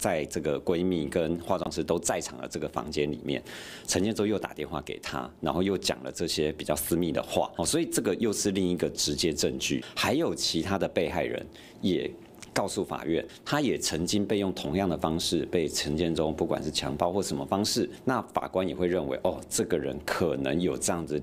在这个闺蜜跟化妆师都在场的这个房间里面，陈建州又打电话给她，然后又讲了这些比较私密的话。哦，所以这个又是另一个直接证据。还有其他的被害人也告诉法院，他也曾经被用同样的方式被陈建忠，不管是强暴或什么方式。那法官也会认为，哦，这个人可能有这样子。